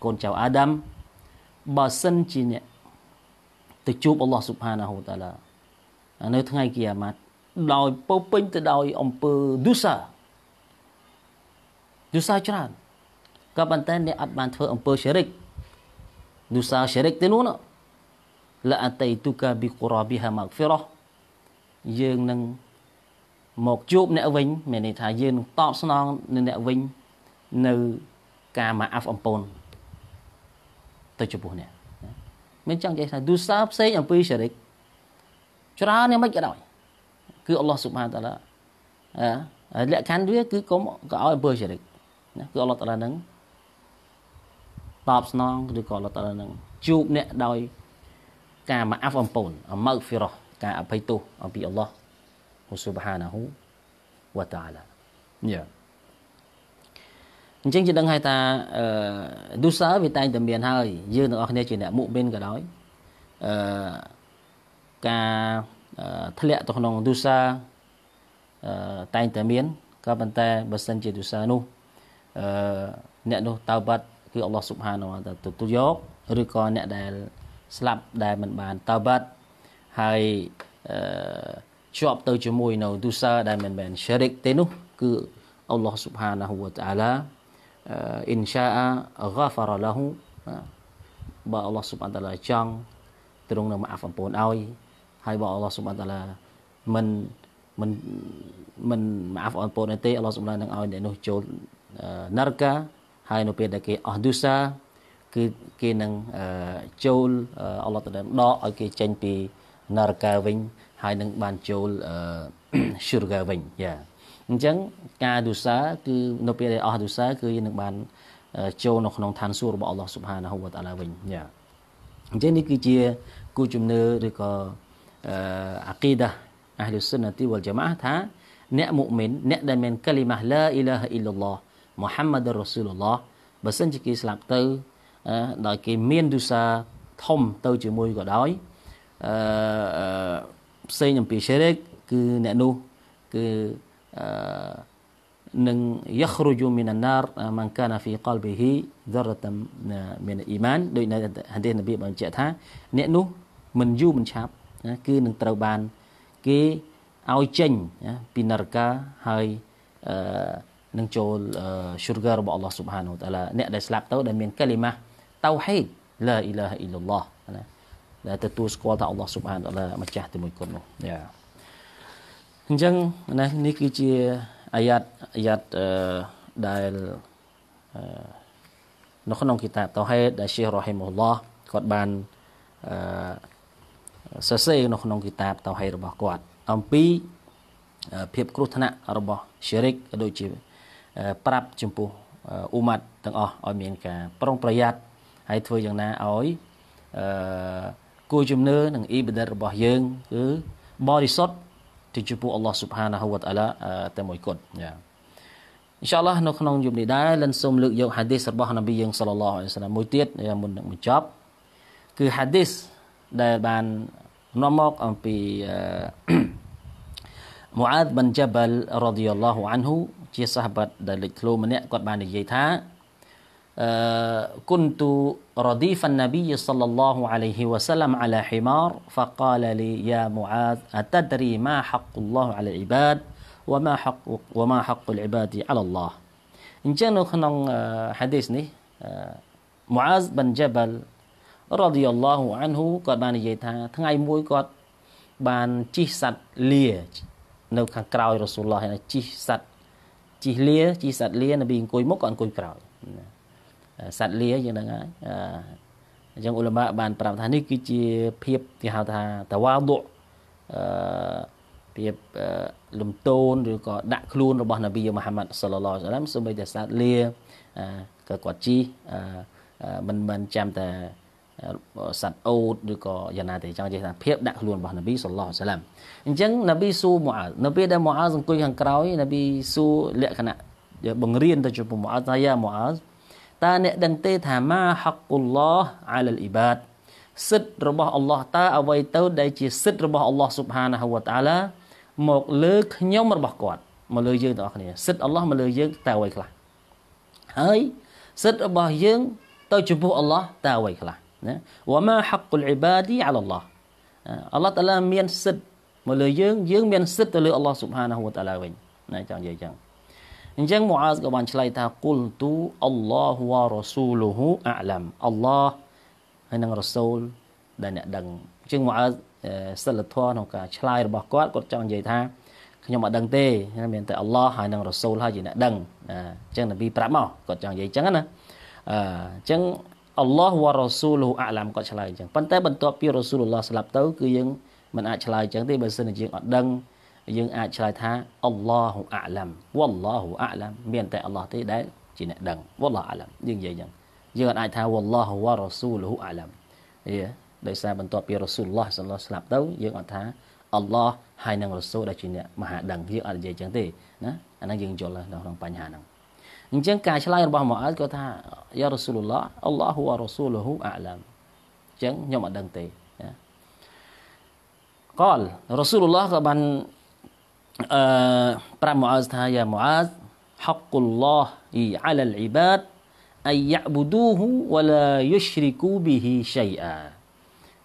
កូនចៅអាដាមបើសិនជាអ្នកទៅជួបអល់ឡោះស៊ុបហានាហ៊ូតាឡានៅថ្ងៃគីយ៉ាម៉ាត់ដោយពោពេញទៅដោយអំពើឌូសាឌូសាច្រើនក៏ប៉ុន្តែអ្នកអត់បានធ្វើអំពើសេរិកឌូសាសេរិកទៅនោះឡាអតៃទូកាប៊ីកូរ៉ាប៊ីហាម៉ាហ្វិរ៉ោះយើងនឹងមកជួបអ្នកវិញមានន័យថាយើងនឹងតបស្នងនឹងអ្នកវិញនៅការមកអាប់អំពូនទៅចំពោះអ្នកមានចង់និយាយថាទូសាផ្សេងអំពីសេរីកច្រើនយ៉ាងម៉េចក៏ដោយ គឺអល់ឡោះស៊ុបហានតាឡាអឺលក្ខខណ្ឌវា គឺកុំក៏ឲ្យអំពើសេរីកណាគឺអល់ឡោះតាឡានឹងតបស្នងឬក៏អល់ឡោះតាឡានឹងជួបអ្នកដោយ ការមកអាប់អំពូលអមៅហ្វីរ៉ោះការអភ័យទោសអំពីអល់ឡោះស៊ុបហានហ៊ូវតាឡាយ៉ាអញ្ចឹងជាដឹងហើយថាអឺឌូសើវាតែងតែមានហើយយើងទាំងអស់គ្នាជាអ្នកមុមិនក៏ដោយអឺការធ្លាក់ទៅក្នុងឌូសាអឺតែងតែមានក៏ប៉ុន្តែបើសិនជាឌូសានោះអឺអ្នកនោះតើបាត់ គឺអល់ឡោះស៊ុបហានវតាទទួលយកឬក៏អ្នកដែលស្លាប់ដែលមិនបានតើបាត់ហើយអឺជាប់ទៅជាមួយនៅឌូសាដែលមិនមែន sharik ទេនោះ គឺអល់ឡោះស៊ុបហានវតាអាឡា insya'a ghafara lahu បើអល់ឡោះស៊ុបអានតាឡាចង់ទ្រង់នឹងមកអាប់អំពូនឲ្យហើយបើអល់ឡោះស៊ុបអានតាឡាមិនមិនមិនមកអាប់អំពូនទេអល់ឡោះស៊ុបអាននឹងឲ្យអ្នកនោះចូលនរកាហើយនៅពេលដែលគេអស់ឌូសាគឺគេនឹងចូលអល់ឡោះតាឡាដកឲ្យគេចេញពីនរកាវិញហើយនឹងបានចូលស៊ូរកាវិញយ៉ាអញ្ចឹងការឌូសាគឺនៅពេលដែលអស់ឌូសា គឺយើងនឹងបានចូលនៅក្នុងឋានសួគ៌របស់អល់ឡោះស៊ុបហានាហ៊ូវតាឡាវិញយ៉ាអញ្ចឹងនេះគឺជាគូជំនឿឬក៏អាគីដាអាហ្លុសុនណាទីវលជាម៉ាថាអ្នកមុមិនអ្នកដែលមានកាលីម៉ាឡាអ៊ីឡាហ៊ីឡឡោះមូហាំម៉ាដរ៉ូស៊ូលឡោះបើសិនជាគេស្លាប់ទៅដោយ គេមានឌូសាធំទៅជាមួយក៏ដោយអឺផ្សេងអំពី shirk គឺអ្នកនោះគឺនឹង يخرج من النار من كان في قلبه ذره من الايمان ដោយនៅហាឌីសនប៊ីបញ្ជាក់ថា អ្នកនោះមិនយូរមិនឆាប់គឺនឹងត្រូវបានគេឲ្យចេញពីនរកាហើយនឹងចូល syurga របស់ Allah Subhanahu Wa Taala អ្នកដែលស្លាប់ទៅដែលមានកលិមាតៅហីឡាអ៊ីឡាហ៊ីអ៊ីឡឡោះណាដែលទទួលស្គាល់ថា Allah Subhanahu Wa Taala ម្ចាស់ទីមួយគត់នោះយ៉ាអញ្ចឹងណានេះគឺជាអាយ៉ាត់អាយ៉ាត់អឺដែលនៅក្នុងគីតាបតោហេតដែល Syekh Rahimullah គាត់បានអឺសរសេរនៅក្នុងគីតាបតោហេតរបស់គាត់អំពីភាពគ្រោះថ្នាក់របស់ Syirik ដូចជាប្រាប់ចំពោះអ៊ូម៉ាត់ទាំងអស់ឲ្យមានការ ប្រុង ប្រយ័ត្នហើយធ្វើយ៉ាងណាឲ្យអឺគួរជំនឿនឹងអ៊ីបាដិតរបស់យើង គឺបរិសុទ្ធទៅចំពោះអល់ឡោះស៊ុបហានាហូវតាឡាតែមួយគត់យ៉ាអ៊ីនសាអល់ឡោះនៅក្នុងយប់នេះដែរលិនសូមលើកយកហាឌីសរបស់នប៊ីយើងសល្លឡោះអាឡៃសាឡាមមួយទៀតមុននឹងបញ្ចប់គឺហាឌីសដែលបាននាំមកអំពីមូអាដបិនជាបលរ៉ាឌីយ៉ាឡោះអានហ៊ូជាសាហាបតដែលលេចធ្លោម្នាក់គាត់បាននិយាយថា كنت رديف النبي صلى الله عليه وسلم على حمار فقال لي يا معاذ أتدري ما حق الله على العباد وما حق وما حق العباد على الله អញ្ចឹងនៅក្នុង hadith នេះ Muaz bin Jabal រ៉ាឌីយ៉ាឡោះអានហ៊ូគាត់បាននិយាយថាថ្ងៃមួយគាត់បានជិះសัตว์លា នៅខាងក្រោយរ៉ាស៊ូលឡោះហើយជិះសัตว์ជិះលាជិះសัตว์លានប៊ីអង្គុយមុខគាត់អង្គុយក្រោយណាសត្វលាយើងហ្នឹងហើយអញ្ចឹងអ៊ុលម៉ាបានប្រាប់ថានេះគឺជា ភាពគេហៅថាតវ៉ាឌុអឺភាពលំទោនឬក៏ដាក់ខ្លួនរបស់នប៊ីមូហាម៉ាត់សុលឡាឡោះសាឡាមសូម្បីតែសត្វលាក៏គាត់ជីមិនមិនចាំតែសត្វអូតឬក៏យ៉ាងណាទេចង់និយាយថាភាពដាក់ខ្លួនរបស់នប៊ីសុលឡាឡោះសាឡាមអញ្ចឹងនប៊ីស៊ូមូអានៅពេលដែលមូអាអង្គុយខាងក្រោយនប៊ីស៊ូលក្ខណៈបង្រៀនទៅចំពោះមូអាថាយ៉ាមូអាតើអ្នកដឹងទេថាម៉ាហកគុលឡោះអាលលអ៊ីបាតសិទ្ធិរបស់អល់ឡោះតើអ្វីទៅដែលជាសិទ្ធិរបស់អល់ឡោះស៊ុបហានាហូវតាឡាមកលើខ្ញុំរបស់គាត់មកលើយើងទាំងអស់គ្នា សិទ្ធិអល់ឡោះមកលើយើងតើអ្វីខ្លះហើយសិទ្ធិរបស់យើងទៅចំពោះអល់ឡោះតើអ្វីខ្លះណាវ៉ាម៉ាហកុលអ៊ីបាទអាឡឡោះអល់ឡោះតាឡាមានសិទ្ធិមកលើយើងយើងមានសិទ្ធិទៅលើអល់ឡោះស៊ុបហានាហូវតាឡាវិញណាចង់និយាយចឹងអញ្ចឹងមូអាសក៏បានឆ្លើយថាគុលទូអល់ឡោះវ៉ារ៉ូស៊ូលូហ៊ូអាឡាំអល់ឡោះហើយនឹងរ៉ូស៊ូលដែលអ្នកដឹងអញ្ចឹងមូអាសសិលធម៌ក្នុងការឆ្លើយរបស់គាត់គាត់ចង់និយាយថាខ្ញុំអត់ដឹងទេមានតែអល់ឡោះហើយនឹងរ៉ូស៊ូលហើយជាអ្នកដឹងអញ្ចឹងនប៊ីប្រាប់មកគាត់ចង់និយាយអញ្ចឹងណាអញ្ចឹងអល់ឡោះវ៉ារ៉ូស៊ូលូអាឡាំគាត់ឆ្លើយអញ្ចឹងប៉ុន្តែបន្ទាប់ពីរ៉ូស៊ូលឡោះស្លាប់ទៅគឺយើងមិនអាចឆ្លើយអញ្ចឹងទេបើសិនជាយើងអត់ដឹងយើងអាចឆ្លើយថាអល់ឡោះអាឡាំវ៉ាឡោះអាឡាំមានតែអល់ឡោះទេដែលជាអ្នកដឹងវ៉ាឡោះអាឡាំយើងនិយាយយ៉ាងយើងអាចថាវ៉ាឡោះវ៉ារ៉ាស៊ូលហ៊ូអាឡាំយេដោយសារបន្ទាប់ពីរ៉ាស៊ូលឡោះសឡោះស្លាប់ទៅយើងអត់ថាអល់ឡោះហើយនឹងរ៉ាស៊ូលដែលជាអ្នកមហាដឹងយើងអត់និយាយចឹងទេណាអាហ្នឹងយើងយល់នៅក្នុងបញ្ហាហ្នឹងអញ្ចឹងការឆ្លើយរបស់ម៉ូអាត់គាត់ថាយ៉ារ៉ាស៊ូលឡោះអល់ឡោះវ៉ារ៉ាស៊ូលហ៊ូអាឡាំអញ្ចឹងខ្ញុំអត់ដឹងទេណាកលរ៉ាស៊ូលឡោះក៏បានអឺប្រាំមូអាសថាយ៉ាមូអាសហកុលឡោះអ៊ីអាឡាលអ៊ីបាតអាយ៉ាប៊ូឌូហ៊ូវឡាយូស្រីគូប៊ីហ៊ីឆៃអា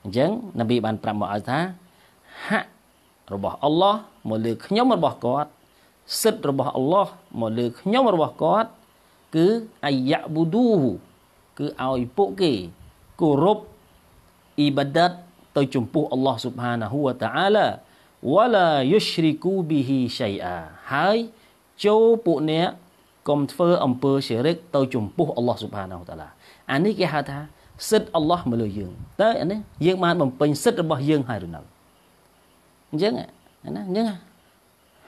អញ្ចឹងនប៊ីបាន ប្រាប់មូអាសថាហាក់របស់អល់ឡោះមកលើខ្ញុំរបស់គាត់ សិទ្ធរបស់អល់ឡោះមកលើខ្ញុំរបស់គាត់គឺអាយ៉ាប៊ូឌូហ៊ូគឺឲ្យពួកគេគោរពអ៊ីបាដាតទៅចំពោះអល់ឡោះស៊ុបហានាហ៊ូវតាអាឡាវឡាយុស្រីគូប៊ីហ៊ីឆៃអាហើយចូលពួកអ្នកកុំធ្វើអំពើសិរិកទៅចំពោះអល់ឡោះស៊ុបហានាហូតាឡាអានេះគេហៅថាសិទ្ធអល់ឡោះមកលើយើងតើអានេះយើងបានបំពេញសិទ្ធរបស់យើងហើយឬនៅអញ្ចឹងណាអញ្ចឹង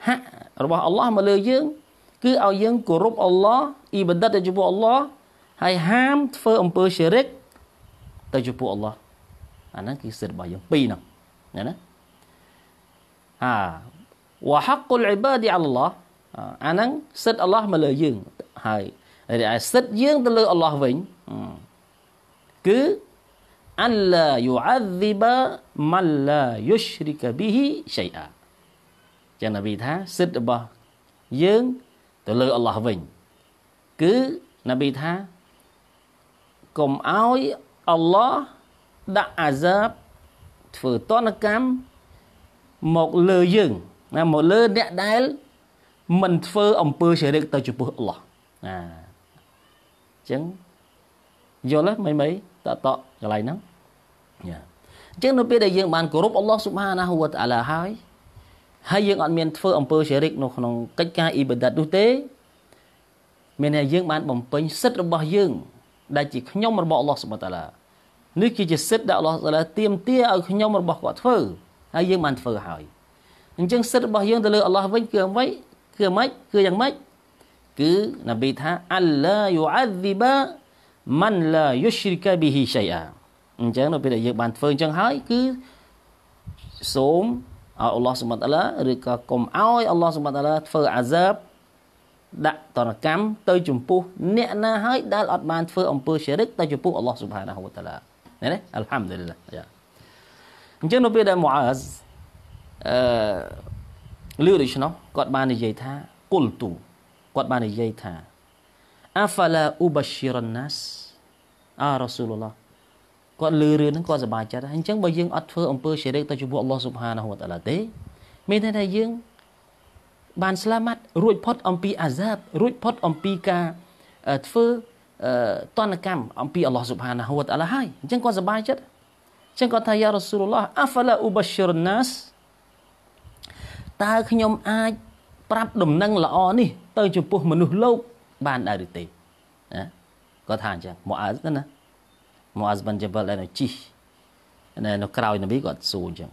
ហាក់របស់អល់ឡោះមកលើយើងគឺឲ្យយើងគោរពអល់ឡោះអ៊ីបាដិតទៅចំពោះអល់ឡោះហើយហាមធ្វើអំពើសិរិកទៅចំពោះអល់ឡោះអាហ្នឹងគឺសិទ្ធរបស់យើងពីរហ្នឹងណា ha wa haqqul ibadi Allah អាហ្នឹងសិទ្ធិអល់ឡោះមកលើយើងហើយសិទ្ធិយើងទៅលើអល់ឡោះវិញគឺអាឡាយូអាហ្ស៊ីបាម៉ាឡាយូស្រីកាប៊ីហ៊ីឆៃអាចាណាប៊ីថាសិទ្ធិរបស់យើងទៅលើអល់ឡោះវិញគឺណាប៊ីថាកុំឲ្យអល់ឡោះដាក់អាសាបធ្វើតនកម្មមកលើយើងណាមកលើអ្នកដែល មិនធ្វើ អំពើជារិកទៅចំពោះអល់ឡោះណាអញ្ចឹងយល់ទេមិនមិនតតកន្លែងហ្នឹងយ៉ាអញ្ចឹងនៅពេលដែលយើងបានគោរពអល់ឡោះស៊ុបហាណាហ៊ូវតាអាឡាហើយហើយយើងអត់មានធ្វើអំពើជារិកនៅក្នុងកិច្ចការអ៊ីបាដាតនោះទេមានតែយើង បាន បំពេញសិទ្ធិរបស់យើង ដែលជាខ្ញុំរបស់អល់ឡោះស៊ុបហាតាឡានេះគឺជាសិទ្ធិដែលអល់ឡោះតាឡាទៀមទាឲ្យខ្ញុំរបស់គាត់ធ្វើហើយយើងបានធ្វើហើយអញ្ចឹងសិទ្ធិរបស់យើងទៅលើអល់ឡោះវិញគឺអ្វីគឺអ្មេចគឺយ៉ាងម៉េចគឺនប៊ីថាអល់ឡាយូអាហ្ស៊ីបាម៉ាន់ឡាយូស្រីកាប៊ីហ៊ីឆៃអាអញ្ចឹងនៅពេលដែលយើងបានធ្វើអញ្ចឹងហើយគឺសូមឲ្យអល់ឡោះសុបតាឡាឬក៏កុំឲ្យអល់ឡោះសុបតាឡាធ្វើអាសាប់ដាក់តរកម្មទៅ ចំពោះអ្នកណាហើយដែលអត់បានធ្វើអំពើជ្រិកទៅចំពោះអល់ឡោះស៊ុបហានាហូវតាឡាណាអល់ហាំឌុលឡាយ៉ាអញ្ចឹងនៅពេលដែលមូអាសអឺលឺដូច្នោះគាត់បាននិយាយថាគុលទូគាត់បាននិយាយថាអាហ្វាឡាអ៊ូបាស៊ីរ៉ាណាសអារ៉ាស៊ូលឡោះគាត់លឺរឿងហ្នឹងគាត់សប្បាយចិត្តអញ្ចឹងបើយើងអត់ធ្វើអំពើសេរីទៅជាមួយអល់ឡោះស៊ុបហានាហ៊ូវតាឡាទេ មានន័យថាយើងបានស្លាមាត់រួចផុតអំពីអាសាប រួចផុតអំពីការធ្វើតនកម្មអំពីអល់ឡោះស៊ុបហានាហ៊ូវតាឡាហើយអញ្ចឹងគាត់សប្បាយចិត្តចឹងគាត់ថាយ៉ារ៉ាស៊ូលឡោះអាហ្វាឡាអ៊ូបាស្យរណាសតើខ្ញុំអាច ប្រាប់ដំណឹងល្អនេះ ទៅចំពោះមនុស្សលោក បានដែរឬទេណាគាត់ថាអញ្ចឹងម៉ូអាសណាម៉ូអាសបានជាបលនៅជីនៅក្រោយនប៊ីគាត់សួរអញ្ចឹង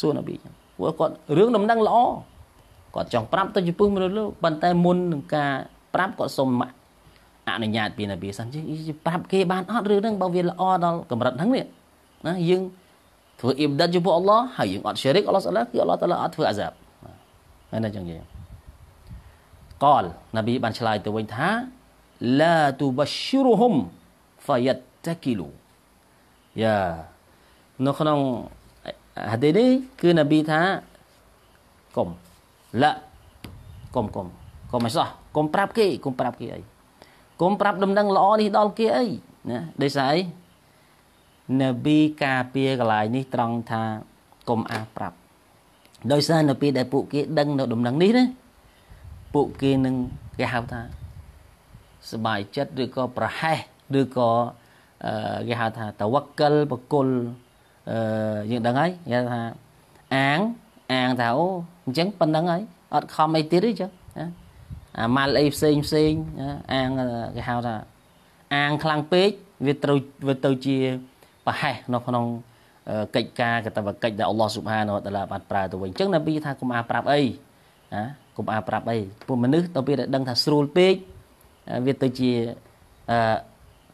សួរនប៊ីអញ្ចឹងព្រោះគាត់រឿងដំណឹងល្អគាត់ចង់ប្រាប់ទៅចំពោះមនុស្សលោកប៉ុន្តែមុននឹងការប្រាប់គាត់សុំអនុញ្ញាតពីនប៊ីសិនជិះប្រាប់គេបានអត់រឿងហ្នឹងបើវាល្អដល់កម្រិតហ្នឹងនេះណាយើងធ្វើអ៊ីបដាតចំពោះអល់ឡោះហើយយើងអត់ syirik អល់ឡោះស្អល់គឺអល់ឡោះតាឡាអត់ធ្វើអាសាប់ហ្នឹងចឹងនិយាយកលនប៊ីបានឆ្លើយទៅវិញថាឡាទូបាស្យូរហ៊ុមហ្វាយ៉ាត់តាគីលូយ៉ានៅក្នុងហាឌីនេះគឺនប៊ីថាកុំឡាកុំកុំកុំឲ្យសោះកុំប្រាប់គេកុំប្រាប់គេអីកុំប្រាប់ដំណឹងល្អនេះដល់គេអីណាដេសាអីនប៊ីការពារកន្លែងនេះត្រង់ថាកុំអាប្រាប់ ដោយសារនៅពេលដែលពួកគេដឹងនៅដំណឹងនេះណាពួកគេនឹងគេហៅថាសบายចិត្តឬក៏ប្រហែសឬក៏គេហៅថាតវកិលបកុលយើងដឹងហើយគេថាអាងអាងថាអូអញ្ចឹងប៉ុណ្្នឹងហើយអត់ខំអីទៀតទេចឹងអាម៉ាល់អីផ្សេងផ្សេងអាងគេហៅថាអាងខ្លាំងពេកវាត្រូវវាទៅជាប្រហែសនៅក្នុងកិច្ចការកតបកិច្ចដែលអល់ឡោះស៊ុបហានតាឡាបានប្រើទៅវិញអញ្ចឹងនប៊ីថាកុំអាប្រាប់អីណាកុំអាប្រាប់អីពួកមនុស្សទៅពេលដែលដឹង ថាស្រួលពេកវាទៅជាអឺ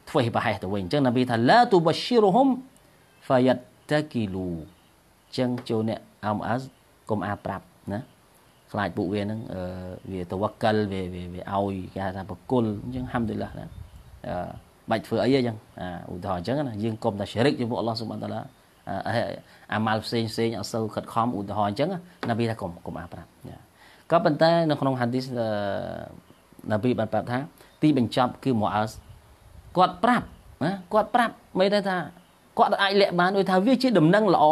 ធ្វើឲ្យប្រហែសទៅវិញអញ្ចឹងនប៊ីថាឡាទូបាស៊ីរូហ៊ុមហ្វាយ៉ាត់តាគីលូអញ្ចឹងចូលអ្នកអោមអាសកុំអាប្រាប់ណាខ្លាចពួកវាហ្នឹង វាតវកលវាវាឲ្យគេថាបកុលអញ្ចឹងហាំឌុលឡាណាអឺបាច់ធ្វើអីអញ្ចឹងឧទាហរណ៍អញ្ចឹងណាយើងកុំតែជ្រិកជាមួយអល់ឡោះស៊ុបអានតាឡាអាម៉ាល់ផ្សេងផ្សេងអត់សូវខិតខំឧទាហរណ៍អញ្ចឹងណាប៊ីថាកុំកុំអាប្រាប់ក៏ប៉ុន្តែនៅក្នុងហាឌីសណាប៊ីបានប្រាប់ថា ទីបញ្ចប់គឺមូអាសគាត់ប្រាប់ណាគាត់ប្រាប់មិនទេថាគាត់អាចលាក់បានដោយថាវាជាដំណឹងល្អ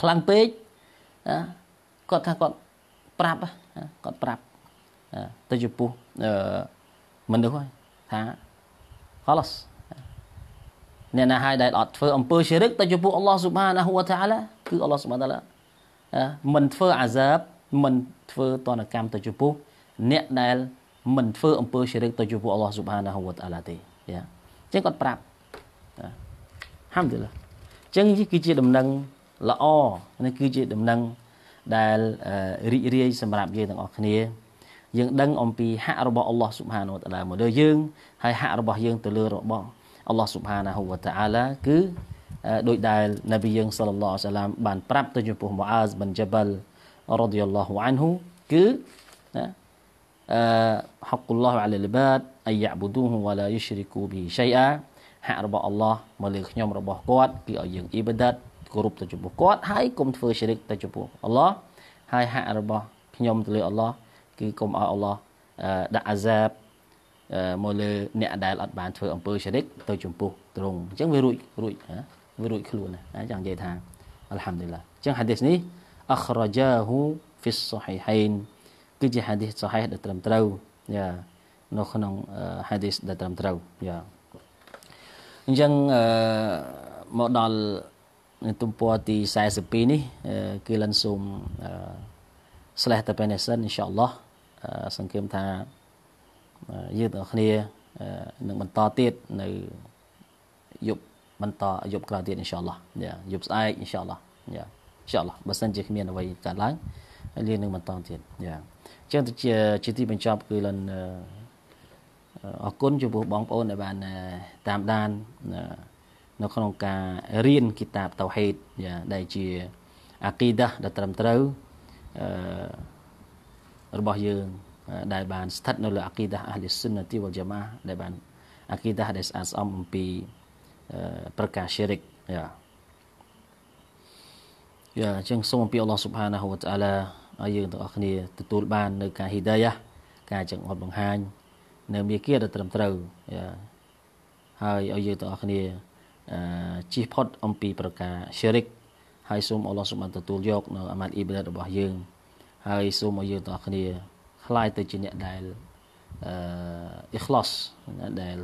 ខ្លាំងពេកណាគាត់ថាគាត់ប្រាប់គាត់ប្រាប់ទៅចំពោះមនុស្សថា خلاص អ្នកណាហើយដែលអត់ធ្វើ អំពើជារិកទៅចំពោះអល់ឡោះស៊ុបហានាហ៊ូវតាឡាគឺអល់ឡោះស៊ុបហានាឡាមិនធ្វើអាសាបមិនធ្វើតនកម្មទៅចំពោះអ្នកដែល មិនធ្វើអំពើជារិកទៅចំពោះអល់ឡោះស៊ុបហានាហ៊ូវតាឡាទេយ៉ាអញ្ចឹងគាត់ប្រាប់ហាំឌីឡាអញ្ចឹងគឺជាដំណឹងល្អនេះគឺជាដំណឹងដែលរីករាយសម្រាប់យើងទាំងអស់គ្នាយើងដឹងអំពីហាក់របស់អល់ឡោះស៊ុបហានវតាឡាមកលើយើងហើយហាក់របស់យើងទៅលើរបស់អល់ឡោះស៊ុបហានហូវតាឡាគឺដោយដែលនប៊ីយើងសល្លឡោះអាឡាមបានប្រាប់ទៅចំពោះមូអាសប៊ិនជាបលរ៉ាឌីយ៉ាឡោះអានហ៊ូគឺណាអឺហកុលឡោះអាលលបាតអាយ៉ាប៊ូឌូហ៊ូវឡាយូស្រីគូប៊ីឆៃអាហាក់របស់អល់ឡោះមកលើខ្ញុំរបស់គាត់គឺឲ្យយើងអ៊ីបាដាតគោរពទៅចំពោះគាត់ហើយកុំធ្វើឈិរិកទៅចំពោះអល់ឡោះហើយហាក់របស់ខ្ញុំទៅលើអល់ឡោះគឺកុំឲ្យអល់ឡោះដាក់អាសាបមកលើអ្នកដែលអត់បានធ្វើអំពើឆ្រិកទៅចំពោះទ្រង់អញ្ចឹងវារួច រួចវារួចខ្លួនណាចង់និយាយថាអัลฮัมឌុលឡាអញ្ចឹងហាឌីសនេះអខរជាហ៊ូ في الصحيحين គឺជាហាឌីស صحيح ដែលត្រឹមត្រូវយ៉ានៅក្នុងហាឌីសដែលត្រឹមត្រូវយ៉ាអញ្ចឹងមកដល់ទំព័រទី42នេះគឺលិនសូមស្លេះតែពេលនេះសិនអ៊ីនសាអល់ឡោះសង្ឃឹមថាយើងទាំងគ្នានឹងបន្តទៀតនៅយប់បន្តយប់ក្រោយទៀតអ៊ីនសាអល់ឡោះយប់ស្អែកអ៊ីនសាអល់ឡោះយ៉ាអ៊ីនសាអល់ឡោះបើសិនជាគ្មានអ្វីកើតឡើងហើយយើងនឹងបន្តទៀតយ៉ាអញ្ចឹងទៅជាជាទីបញ្ចប់គឺលន់អរគុណចំពោះបងប្អូនដែលបានតាមដាន នៅក្នុងការរៀនគីតាបតោហេតយ៉ាដែលជាអាគីដាដែលត្រឹមត្រូវអឺរបស់យើងដែលបានស្ថិតនៅលើអាគីដាអះលីស៊ុនណាទីវលជាម៉ាដែលបានអាគីដាដែលស្អាតស្អំអំពីប្រការឈិរិកយ៉ាយ៉ាអញ្ចឹងសូមអំពីអល់ឡោះស៊ុបហានាហ៊ូវតាអាឡាឲ្យយើងទាំងអស់គ្នាទទួលបាននៅការហ៊ីដាយ៉ាការចង្អុលបង្ហាញ នៅមេគាដែលត្រឹមត្រូវយ៉ាហើយឲ្យយើងទាំងអស់គ្នាជិះផុតអំពី ប្រការឈិរិកហើយសូមអល់ឡោះស៊ុបបានទទួលយកនៅអាម៉ាត់អ៊ីបាដរបស់យើងហើយសូមឲ្យយើងទាំងអស់គ្នាខ្លាយទៅជាអ្នកដែលអឺ ikhlas ដែល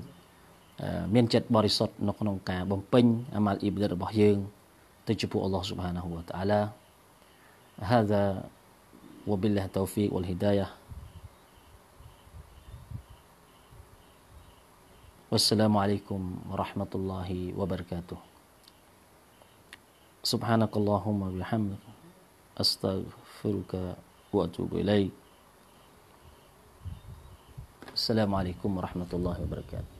មានចិត្តបរិសុទ្ធនៅក្នុងការបំពេញអាម៉ាល់អ៊ីបាដរបស់យើងទៅចំពោះ Allah Subhanahu wa Ta'ala هذا وبالله التوفيق والهدايه والسلام عليكم ورحمة الله وبركاته سبحانك اللهم وبحمدك أستغفرك وأتوب إليه السلام عليكم ورحمة الله وبركاته